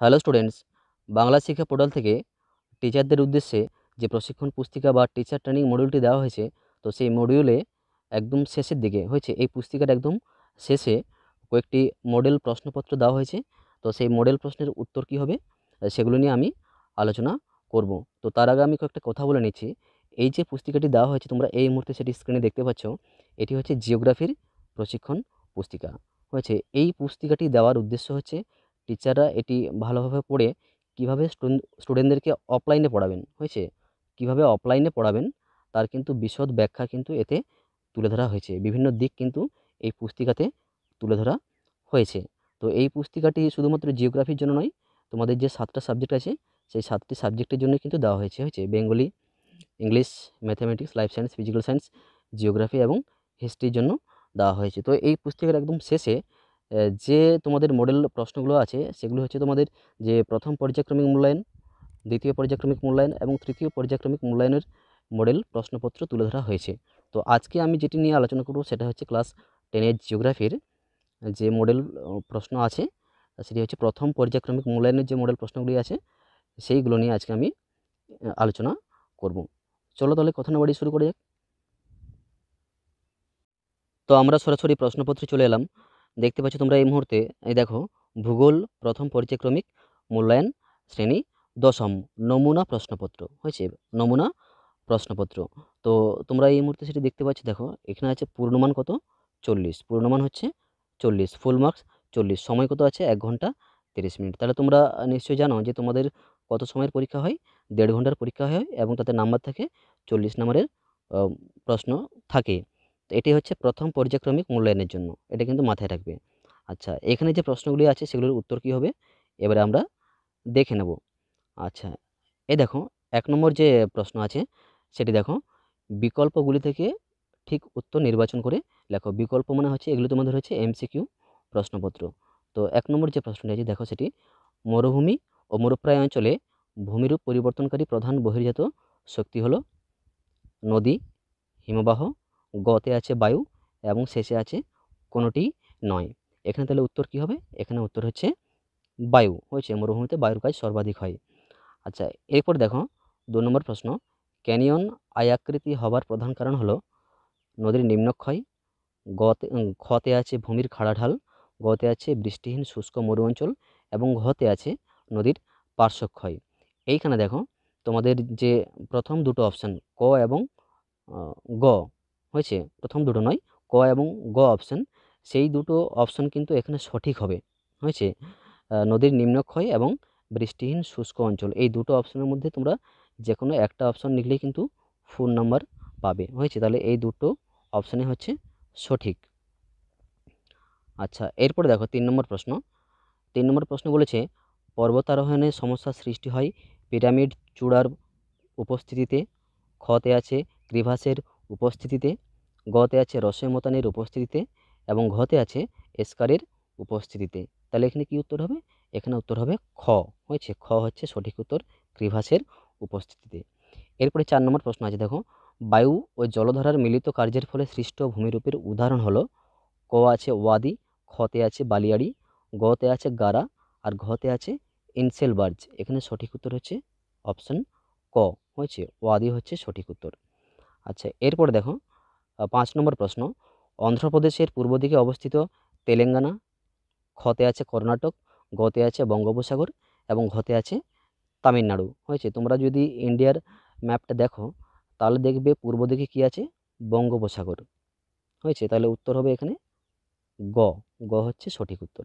hello students Bangla শিক্ষা portal থেকে টিচারদের উদ্দেশ্যে যে প্রশিক্ষণ পুস্তিকা বা টিচার ট্রেনিং মডিউলটি দেওয়া হয়েছে তো সেই মডিউলে একদম শেষের দিকে হয়েছে এই পুস্তিকার একদম শেষে কয়েকটি মডেল প্রশ্নপত্র দেওয়া হয়েছে তো সেই মডেল প্রশ্নের উত্তর কী হবে সেগুলো নিয়ে আমি আলোচনা করব তো তার আগে আমি কয়েকটা কথা বলে নিচ্ছি এই যে পুস্তিকাটি দেওয়া হয়েছে তোমরা এই মুহূর্তে সেটি স্ক্রিনে দেখতে পাচ্ছ এটি হচ্ছে জিওগ্রাফির প্রশিক্ষণ পুস্তিকা হয়েছে এই পুস্তিকাটি দেওয়ার উদ্দেশ্য হচ্ছে টিচাররা এটি ভালোভাবে পড়ে কীভাবে স্টুডেন্টদেরকে অফলাইনে পড়াবেন হয়েছে কীভাবে অফলাইনে পড়াবেন তার কিন্তু বিশদ ব্যাখ্যা কিন্তু এতে তুলে ধরা হয়েছে বিভিন্ন দিক কিন্তু এই পুস্তিকাতে তুলে ধরা হয়েছে তো এই পুস্তিকাটি শুধুমাত্র জিওগ্রাফির জন্য নয় তোমাদের যে সাতটা সাবজেক্ট আছে সেই সাতটি সাবজেক্টের জন্য কিন্তু দেওয়া হয়েছে হয়েছে Bengali English mathematics life science physical science geography এবং হিস্ট্রির জন্য দেওয়া হয়েছে তো এই পুস্তিকার একদম শেষে যে তোমাদের মডেল প্রশ্নগুলো আছে সেগুলো হচ্ছে তোমাদের যে প্রথম পর্যায়ক্রমিক মূল্যায়ন দ্বিতীয় পর্যায়ক্রমিক মূল্যায়ন এবং তৃতীয় পর্যায়ক্রমিক মূল্যায়নের মডেল প্রশ্নপত্র তুলে ধরা হয়েছে তো আজকে আমি যেটি নিয়ে আলোচনা করব সেটা হচ্ছে ক্লাস টেনের জিওগ্রাফির যে মডেল প্রশ্ন আছে সেটি হচ্ছে প্রথম পর্যায়ক্রমিক মূল্যায়নের যে মডেল প্রশ্নগুলি আছে সেইগুলো নিয়ে আজকে আমি আলোচনা করব চলো তাহলে কথা না বাড়ি শুরু করে যাক তো আমরা সরাসরি প্রশ্নপত্রে চলে এলাম দেখতে পাচ্ছ তোমরা এই মুহূর্তে এই দেখো ভূগোল প্রথম পর্যায়ক্রমিক মূল্যায়ন শ্রেণী দশম নমুনা প্রশ্নপত্র হয়েছে নমুনা প্রশ্নপত্র তো তোমরা এই মুহূর্তে সেটি দেখতে পাচ্ছ দেখো এখানে আছে পূর্ণমান কত চল্লিশ পূর্ণমান হচ্ছে চল্লিশ ফুল মার্কস চল্লিশ সময় কত আছে এক ঘন্টা তিরিশ মিনিট তাহলে তোমরা নিশ্চয়ই জানো যে তোমাদের কত সময়ের পরীক্ষা হয় দেড় ঘন্টার পরীক্ষা হয় এবং তাতে নাম্বার থাকে চল্লিশ নাম্বারের প্রশ্ন থাকে তো এটি হচ্ছে প্রথম পর্যায়ক্রমিক মূল্যায়নের জন্য এটা কিন্তু মাথায় রাখবে আচ্ছা এখানে যে প্রশ্নগুলি আছে সেগুলোর উত্তর কি হবে এবারে আমরা দেখে নেব আচ্ছা এ দেখো এক নম্বর যে প্রশ্ন আছে সেটি দেখো বিকল্পগুলি থেকে ঠিক উত্তর নির্বাচন করে লেখো বিকল্প মানে হচ্ছে এগুলো তোমাদের হচ্ছে এমসিকিউ প্রশ্নপত্র তো এক নম্বর যে প্রশ্নটি আছে দেখো সেটি মরুভূমি ও মরুপ্রায় অঞ্চলে ভূমিরূপ পরিবর্তনকারী প্রধান বহির্জাত শক্তি হলো নদী হিমবাহ গতে আছে বায়ু এবং শেষে আছে কোনোটি নয় এখানে তাহলে উত্তর কি হবে এখানে উত্তর হচ্ছে বায়ু হয়েছে মরুভূমিতে বায়ুর কাজ সর্বাধিক হয় আচ্ছা এরপর দেখো দু নম্বর প্রশ্ন ক্যানিয়ন আয়াকৃতি হবার প্রধান কারণ হলো নদীর নিম্নক্ষয় গতে খতে আছে ভূমির খাড়াঢাল গতে আছে বৃষ্টিহীন শুষ্ক মরু অঞ্চল এবং ঘতে আছে নদীর পার্শ্বক্ষয় এইখানে দেখো তোমাদের যে প্রথম দুটো অপশান ক এবং গ হয়েছে প্রথম দুটো নয় ক এবং গ অপশান সেই দুটো অপশান কিন্তু এখানে সঠিক হবে হয়েছে নদীর নিম্নক্ষয় এবং বৃষ্টিহীন শুষ্ক অঞ্চল এই দুটো অপশানের মধ্যে তোমরা যে কোনো একটা অপশান লিখলেই কিন্তু ফোন নাম্বার পাবে হয়েছে তাহলে এই দুটো অপশানে হচ্ছে সঠিক আচ্ছা এরপরে দেখো তিন নম্বর প্রশ্ন তিন নম্বর প্রশ্ন বলেছে পর্বতারোহণে সমস্যা সৃষ্টি হয় পিরামিড চূড়ার উপস্থিতিতে খতে আছে গ্রিভাসের উপস্থিতিতে গতে আছে রসের মতানের উপস্থিতিতে এবং ঘতে আছে এসকারের উপস্থিতিতে তাহলে এখানে কি উত্তর হবে এখানে উত্তর হবে খ হয়েছে খ হচ্ছে সঠিক উত্তর ক্রিভাসের উপস্থিতিতে এরপরে চার নম্বর প্রশ্ন আছে দেখো বায়ু ও জলধারার মিলিত কার্যের ফলে সৃষ্ট ভূমিরূপের উদাহরণ হলো ক আছে ওয়াদি খতে আছে বালিয়াড়ি গতে আছে গারা আর ঘতে আছে ইনসেলবার্জ এখানে সঠিক উত্তর হচ্ছে অপশান ক হয়েছে ওয়াদি হচ্ছে সঠিক উত্তর আচ্ছা এরপর দেখো পাঁচ নম্বর প্রশ্ন অন্ধ্রপ্রদেশের পূর্ব দিকে অবস্থিত তেলেঙ্গানা খতে আছে কর্ণাটক গতে আছে বঙ্গোপসাগর এবং ঘতে আছে তামিলনাড়ু হয়েছে তোমরা যদি ইন্ডিয়ার ম্যাপটা দেখো তাহলে দেখবে পূর্ব দিকে কী আছে বঙ্গোপসাগর হয়েছে তাহলে উত্তর হবে এখানে গ গ হচ্ছে সঠিক উত্তর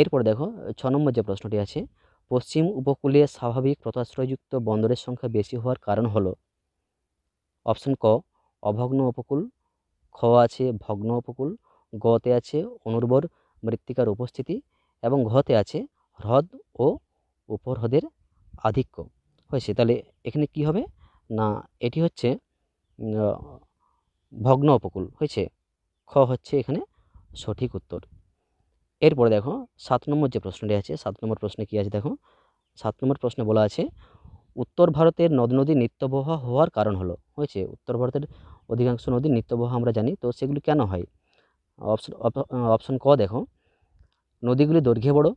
এরপর দেখো ছ নম্বর যে প্রশ্নটি আছে পশ্চিম উপকূলে স্বাভাবিক প্রতাশ্রয়যুক্ত বন্দরের সংখ্যা বেশি হওয়ার কারণ হলো অপশন ক অভগ্ন উপকূল খ আছে ভগ্ন উপকূল গতে আছে অনুর্বর মৃত্তিকার উপস্থিতি এবং ঘতে আছে হ্রদ ও উপহ্রদের আধিক্য হয়েছে তাহলে এখানে কি হবে না এটি হচ্ছে ভগ্ন উপকূল হয়েছে খ হচ্ছে এখানে সঠিক উত্তর এরপরে দেখো সাত নম্বর যে প্রশ্নটি আছে সাত নম্বর প্রশ্নে কী আছে দেখো সাত নম্বর প্রশ্নে বলা আছে উত্তর ভারতের নদ নদী নিত্যবহ হওয়ার কারণ হলো হয়েছে উত্তর ভারতের অধিকাংশ নদীর নিত্যবহ আমরা জানি তো সেগুলি কেন হয় অপশন অপশন ক দেখো নদীগুলি দৈর্ঘ্যে বড়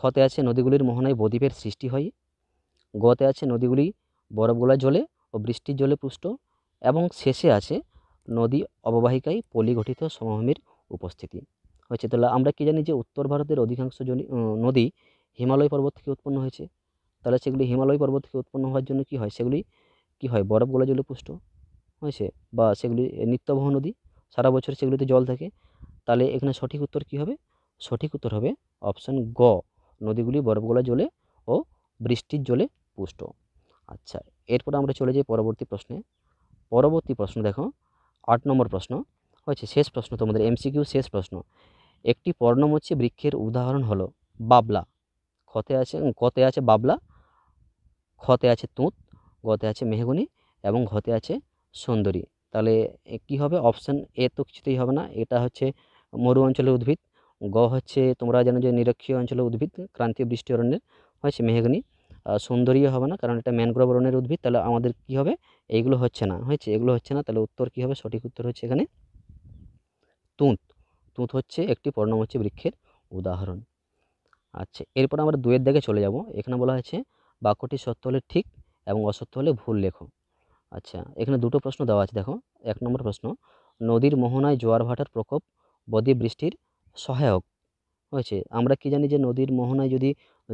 খতে আছে নদীগুলির মোহনায় বদ্বীপের সৃষ্টি হয় গতে আছে নদীগুলি বরফগোলা জলে ও বৃষ্টির জলে পুষ্ট এবং শেষে আছে নদী অববাহিকায় পলিগঠিত সমভূমির উপস্থিতি হয়েছে তাহলে আমরা কি জানি যে উত্তর ভারতের অধিকাংশ নদী হিমালয় পর্বত থেকে উৎপন্ন হয়েছে তাহলে সেগুলি হিমালয় পর্বত থেকে উৎপন্ন হওয়ার জন্য কি হয় সেগুলি কি হয় বরফগোলা জলে পুষ্ট হয়েছে বা সেগুলি নিত্যবহ নদী সারা বছর সেগুলিতে জল থাকে তাহলে এখানে সঠিক উত্তর কী হবে সঠিক উত্তর হবে অপশান গ নদীগুলি বরফগোলা জলে ও বৃষ্টির জলে পুষ্ট আচ্ছা এরপর আমরা চলে যাই পরবর্তী প্রশ্নে পরবর্তী প্রশ্ন দেখো আট নম্বর প্রশ্ন হয়েছে শেষ প্রশ্ন তোমাদের এমসিকিউ শেষ প্রশ্ন একটি পর্ণমোচী বৃক্ষের উদাহরণ হলো বাবলা ক্ষতে আছে কতে আছে বাবলা ক্ষতে আছে তুঁত গতে আছে মেহগুনি এবং ঘতে আছে সুন্দরী তাহলে কি হবে অপশান এ তো কিছুতেই হবে না এটা হচ্ছে মরু অঞ্চলের উদ্ভিদ গ হচ্ছে তোমরা জানো যে নিরক্ষীয় অঞ্চলের উদ্ভিদ ক্রান্তীয় বৃষ্টি অরণ্যের হয়েছে মেহগনি সুন্দরীও হবে না কারণ এটা ম্যানগ্রোভ অরণ্যের উদ্ভিদ তাহলে আমাদের কি হবে এইগুলো হচ্ছে না হয়েছে এগুলো হচ্ছে না তাহলে উত্তর কি হবে সঠিক উত্তর হচ্ছে এখানে তুঁত তুঁত হচ্ছে একটি পর্ণমোচী বৃক্ষের উদাহরণ আচ্ছা এরপর আমরা দুয়ের দিকে চলে যাব এখানে বলা হয়েছে বাক্যটি সত্য হলে ঠিক এবং অসত্য হলে ভুল লেখো আচ্ছা এখানে দুটো প্রশ্ন দেওয়া আছে দেখো এক নম্বর প্রশ্ন নদীর মোহনায় জোয়ার ভাটার প্রকোপ বদি বৃষ্টির সহায়ক হয়েছে আমরা কি জানি যে নদীর মোহনায় যদি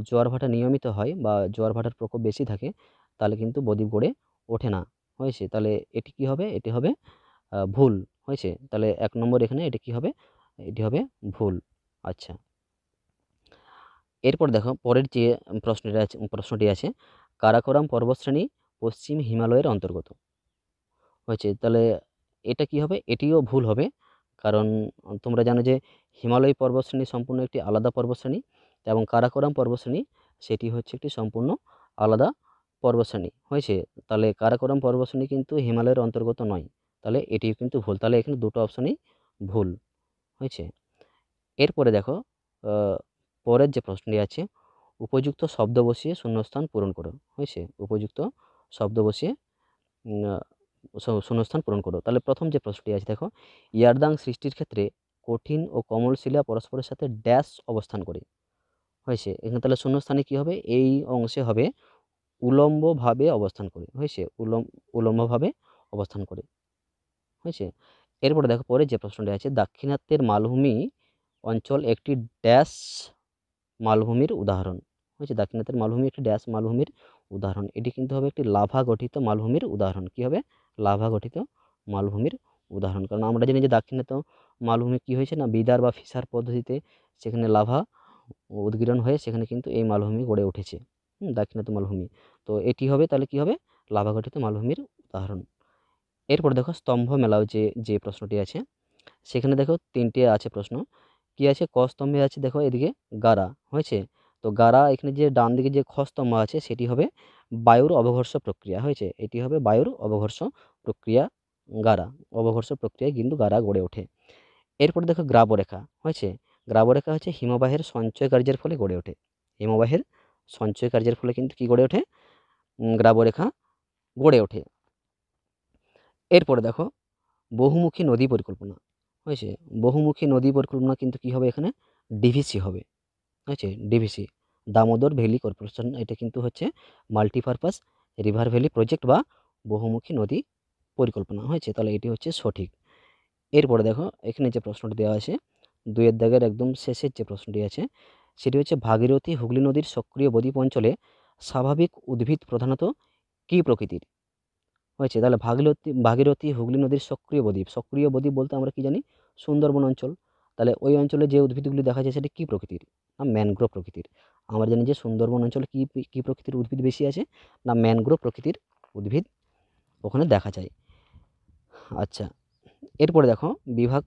জোয়ার ভাটা নিয়মিত হয় বা জোয়ার ভাটার প্রকোপ বেশি থাকে তাহলে কিন্তু বদ্বীপ গড়ে ওঠে না হয়েছে তাহলে এটি কি হবে এটি হবে ভুল হয়েছে তাহলে এক নম্বর এখানে এটি কি হবে এটি হবে ভুল আচ্ছা এরপর দেখো পরের যে প্রশ্নটি আছে প্রশ্নটি আছে কারাকোরাম পর্বতশ্রেণী পশ্চিম হিমালয়ের অন্তর্গত হয়েছে তাহলে এটা কি হবে এটিও ভুল হবে কারণ তোমরা জানো যে হিমালয় পর্বতশ্রেণী সম্পূর্ণ একটি আলাদা পর্বশ্রেণী এবং কারাকোরাম পর্বশ্রেণী সেটি হচ্ছে একটি সম্পূর্ণ আলাদা পর্বশ্রেণী হয়েছে তাহলে কারাকোরাম পর্বশ্রেণী কিন্তু হিমালয়ের অন্তর্গত নয় তাহলে এটিও কিন্তু ভুল তাহলে এখানে দুটো অপশানই ভুল হয়েছে এরপরে দেখো পরের যে প্রশ্নটি আছে উপযুক্ত শব্দ বসিয়ে শূন্যস্থান পূরণ করো হয়েছে উপযুক্ত শব্দ বসিয়ে শূন্যস্থান পূরণ করো তাহলে প্রথম যে প্রশ্নটি আছে দেখো ইয়ারদাং সৃষ্টির ক্ষেত্রে কঠিন ও কমল শিলা পরস্পরের সাথে ড্যাশ অবস্থান করে হয়েছে এখানে তাহলে শূন্যস্থানে কী হবে এই অংশে হবে উলম্বভাবে অবস্থান করে হয়েছে উলম্ব উলম্বভাবে অবস্থান করে হয়েছে এরপরে দেখো পরে যে প্রশ্নটি আছে দাক্ষিণাত্যের মালভূমি অঞ্চল একটি ড্যাশ মালভূমির উদাহরণ হয়েছে দাক্ষিণাত্যের মালভূমি একটি ড্যাশ মালভূমির উদাহরণ এটি কিন্তু হবে একটি লাভা গঠিত মালভূমির উদাহরণ কী হবে লাভা গঠিত মালভূমির উদাহরণ কারণ আমরা জানি যে দাক্ষিণাত্য মালভূমি কী হয়েছে না বিদার বা ফিসার পদ্ধতিতে সেখানে লাভা উদ্গীরণ হয়ে সেখানে কিন্তু এই মালভূমি গড়ে উঠেছে দাক্ষিণাত্য মালভূমি তো এটি হবে তাহলে কি হবে লাভা গঠিত মালভূমির উদাহরণ এরপর দেখো স্তম্ভ মেলাও যে যে প্রশ্নটি আছে সেখানে দেখো তিনটে আছে প্রশ্ন কি আছে ক স্তম্ভে আছে দেখো এদিকে গারা হয়েছে তো গারা এখানে যে ডান দিকে যে খস্তম্ভ আছে সেটি হবে বায়ুর অবঘর্ষ প্রক্রিয়া হয়েছে এটি হবে বায়ুর অবঘর্ষ প্রক্রিয়া গারা অবঘর্ষ প্রক্রিয়ায় কিন্তু গারা গড়ে ওঠে এরপরে দেখো গ্রাবরেখা হয়েছে গ্রাবরেখা হচ্ছে হিমবাহের সঞ্চয় কার্যের ফলে গড়ে ওঠে হিমবাহের সঞ্চয় কার্যের ফলে কিন্তু কি গড়ে ওঠে গ্রাবরেখা গড়ে ওঠে এরপরে দেখো বহুমুখী নদী পরিকল্পনা হয়েছে বহুমুখী নদী পরিকল্পনা কিন্তু কি হবে এখানে ডিভিসি হবে আছে ডিভিসি দামোদর ভ্যালি কর্পোরেশন এটা কিন্তু হচ্ছে মাল্টিপারপাস রিভার ভ্যালি প্রজেক্ট বা বহুমুখী নদী পরিকল্পনা হয়েছে তাহলে এটি হচ্ছে সঠিক এরপরে দেখো এখানে যে প্রশ্নটি দেওয়া আছে দুয়ের দাগের একদম শেষের যে প্রশ্নটি আছে সেটি হচ্ছে ভাগীরথী হুগলি নদীর সক্রিয় বদ্বীপ অঞ্চলে স্বাভাবিক উদ্ভিদ প্রধানত কী প্রকৃতির হয়েছে তাহলে ভাগীরথী ভাগীরথী হুগলি নদীর সক্রিয় বদ্বীপ সক্রিয় বদ্বীপ বলতে আমরা কি জানি সুন্দরবন অঞ্চল তাহলে ওই অঞ্চলে যে উদ্ভিদগুলি দেখা যায় সেটা কী প্রকৃতির না ম্যানগ্রোভ প্রকৃতির আমরা জানি যে সুন্দরবন অঞ্চলে কী কী প্রকৃতির উদ্ভিদ বেশি আছে না ম্যানগ্রোভ প্রকৃতির উদ্ভিদ ওখানে দেখা যায় আচ্ছা এরপরে দেখো বিভাগ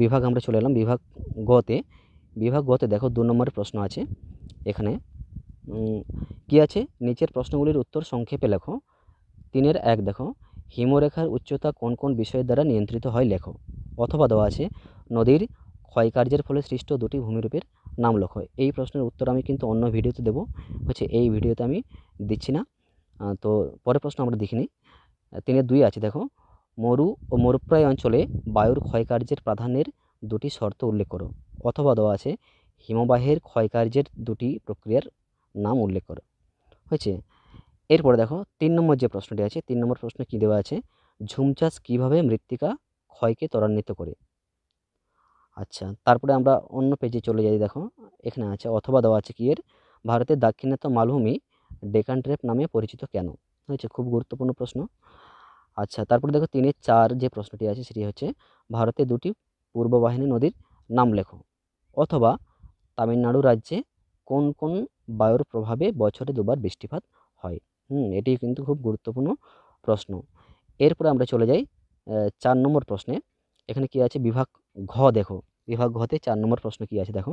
বিভাগ আমরা চলে এলাম বিভাগ গতে বিভাগ গতে দেখো দু নম্বরের প্রশ্ন আছে এখানে কি আছে নিচের প্রশ্নগুলির উত্তর সংক্ষেপে লেখো তিনের এক দেখো হিমরেখার উচ্চতা কোন কোন বিষয়ের দ্বারা নিয়ন্ত্রিত হয় লেখো অথবা দেওয়া আছে নদীর ক্ষয়কার্যের ফলে সৃষ্ট দুটি ভূমিরূপের নাম লক্ষ এই প্রশ্নের উত্তর আমি কিন্তু অন্য ভিডিওতে দেবো হচ্ছে এই ভিডিওতে আমি দিচ্ছি না তো পরের প্রশ্ন আমরা দেখিনি তিনের দুই আছে দেখো মরু ও মরুপ্রায় অঞ্চলে বায়ুর ক্ষয়কার্যের প্রাধান্যের দুটি শর্ত উল্লেখ করো অথবা দেওয়া আছে হিমবাহের ক্ষয়কার্যের দুটি প্রক্রিয়ার নাম উল্লেখ করো হয়েছে এরপরে দেখো তিন নম্বর যে প্রশ্নটি আছে তিন নম্বর প্রশ্ন কী দেওয়া আছে ঝুম চাষ কীভাবে মৃত্তিকা ক্ষয়কে ত্বরান্বিত করে আচ্ছা তারপরে আমরা অন্য পেজে চলে যাই দেখো এখানে আছে অথবা দেওয়া আছে কি এর ভারতের দাক্ষিণাত্য মালভূমি ডেকান ট্রেপ নামে পরিচিত কেন হয়েছে খুব গুরুত্বপূর্ণ প্রশ্ন আচ্ছা তারপরে দেখো তিনের চার যে প্রশ্নটি আছে সেটি হচ্ছে ভারতে দুটি পূর্ববাহিনী নদীর নাম লেখো অথবা তামিলনাড়ু রাজ্যে কোন কোন বায়ুর প্রভাবে বছরে দুবার বৃষ্টিপাত হয় হুম এটি কিন্তু খুব গুরুত্বপূর্ণ প্রশ্ন এরপরে আমরা চলে যাই চার নম্বর প্রশ্নে এখানে কি আছে বিভাগ ঘ দেখো বিভাগ ঘতে চার নম্বর প্রশ্ন কি আছে দেখো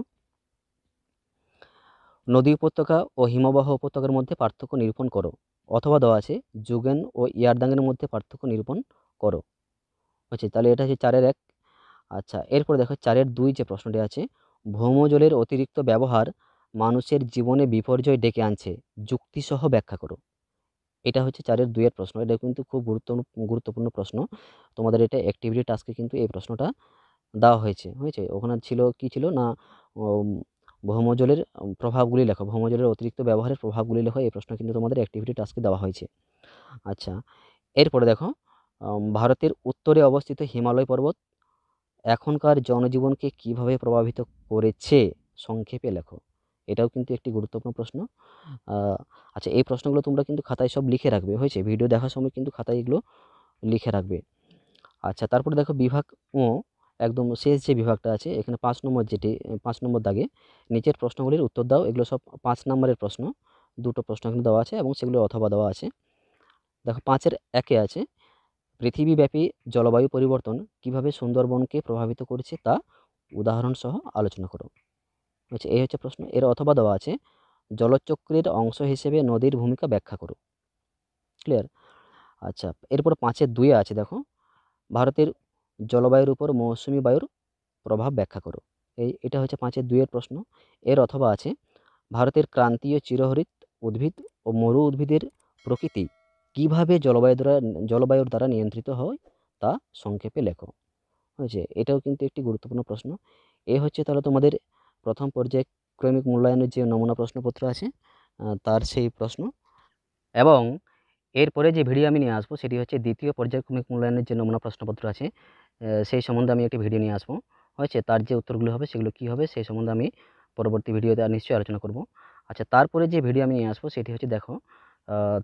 নদী উপত্যকা ও হিমবাহ উপত্যকার মধ্যে পার্থক্য নিরূপণ করো অথবা দেওয়া আছে যুগেন ও ইয়ারদাঙ্গের মধ্যে পার্থক্য নিরূপণ করো আচ্ছা তাহলে এটা হচ্ছে চারের এক আচ্ছা এরপর দেখো চারের দুই যে প্রশ্নটি আছে ভৌমজলের অতিরিক্ত ব্যবহার মানুষের জীবনে বিপর্যয় ডেকে আনছে যুক্তিসহ ব্যাখ্যা করো এটা হচ্ছে চারের দুইয়ের প্রশ্ন এটা কিন্তু খুব গুরুত্বপূর্ণ গুরুত্বপূর্ণ প্রশ্ন তোমাদের এটা অ্যাক্টিভিটি টাস্কে কিন্তু এই প্রশ্নটা দেওয়া হয়েছে হয়েছে ওখানে ছিল কি ছিল না ভৌমজলের প্রভাবগুলি লেখো ভৌমজলের অতিরিক্ত ব্যবহারের প্রভাবগুলি লেখো এই প্রশ্ন কিন্তু তোমাদের অ্যাক্টিভিটি টাস্কে দেওয়া হয়েছে আচ্ছা এরপরে দেখো ভারতের উত্তরে অবস্থিত হিমালয় পর্বত এখনকার জনজীবনকে কিভাবে প্রভাবিত করেছে সংক্ষেপে লেখো এটাও কিন্তু একটি গুরুত্বপূর্ণ প্রশ্ন আচ্ছা এই প্রশ্নগুলো তোমরা কিন্তু খাতায় সব লিখে রাখবে হয়েছে ভিডিও দেখার সময় কিন্তু খাতায় এগুলো লিখে রাখবে আচ্ছা তারপরে দেখো বিভাগ ও একদম শেষ যে বিভাগটা আছে এখানে পাঁচ নম্বর যেটি পাঁচ নম্বর দাগে নিচের প্রশ্নগুলির উত্তর দাও এগুলো সব পাঁচ নম্বরের প্রশ্ন দুটো প্রশ্ন এখানে দেওয়া আছে এবং সেগুলো অথবা দেওয়া আছে দেখো পাঁচের একে আছে পৃথিবীব্যাপী জলবায়ু পরিবর্তন কিভাবে সুন্দরবনকে প্রভাবিত করেছে তা উদাহরণসহ আলোচনা করো আচ্ছা এই হচ্ছে প্রশ্ন এর অথবা দেওয়া আছে জলচক্রের অংশ হিসেবে নদীর ভূমিকা ব্যাখ্যা করো ক্লিয়ার আচ্ছা এরপর পাঁচের দুই আছে দেখো ভারতের জলবায়ুর উপর মৌসুমি বায়ুর প্রভাব ব্যাখ্যা করো এই এটা হচ্ছে পাঁচের দুইয়ের প্রশ্ন এর অথবা আছে ভারতের ক্রান্তীয় চিরহরিত উদ্ভিদ ও মরু উদ্ভিদের প্রকৃতি কিভাবে জলবায়ু দ্বারা জলবায়ুর দ্বারা নিয়ন্ত্রিত হয় তা সংক্ষেপে লেখো হয়েছে এটাও কিন্তু একটি গুরুত্বপূর্ণ প্রশ্ন এ হচ্ছে তাহলে তোমাদের প্রথম পর্যায়ে ক্রমিক মূল্যায়নের যে নমুনা প্রশ্নপত্র আছে তার সেই প্রশ্ন এবং এরপরে যে ভিডিও আমি নিয়ে আসবো সেটি হচ্ছে দ্বিতীয় পর্যায়ক্রমিক মূল্যায়নের যে নমুনা প্রশ্নপত্র আছে সেই সম্বন্ধে আমি একটি ভিডিও নিয়ে আসবো হয়েছে তার যে উত্তরগুলো হবে সেগুলো কি হবে সেই সম্বন্ধে আমি পরবর্তী ভিডিওতে নিশ্চয়ই আলোচনা করব আচ্ছা তারপরে যে ভিডিও আমি নিয়ে আসবো সেটি হচ্ছে দেখো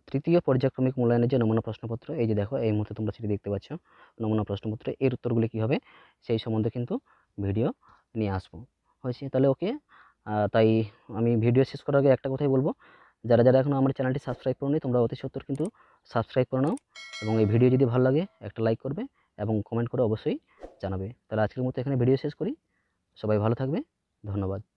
তৃতীয় পর্যায়ক্রমিক মূল্যায়নের যে নমুনা প্রশ্নপত্র এই যে দেখো এই মুহূর্তে তোমরা সেটি দেখতে পাচ্ছ নমুনা প্রশ্নপত্র এর উত্তরগুলি কী হবে সেই সম্বন্ধে কিন্তু ভিডিও নিয়ে আসবো হয়েছে তাহলে ওকে তাই আমি ভিডিও শেষ করার আগে একটা কথাই বলবো যারা যারা এখন আমার চ্যানেলটি সাবস্ক্রাইব করো তোমরা অতি সত্তর কিন্তু সাবস্ক্রাইব করে নাও এবং এই ভিডিও যদি ভালো লাগে একটা লাইক করবে এবং কমেন্ট করে অবশ্যই জানাবে তাহলে আজকের মতো এখানে ভিডিও শেষ করি সবাই ভালো থাকবে ধন্যবাদ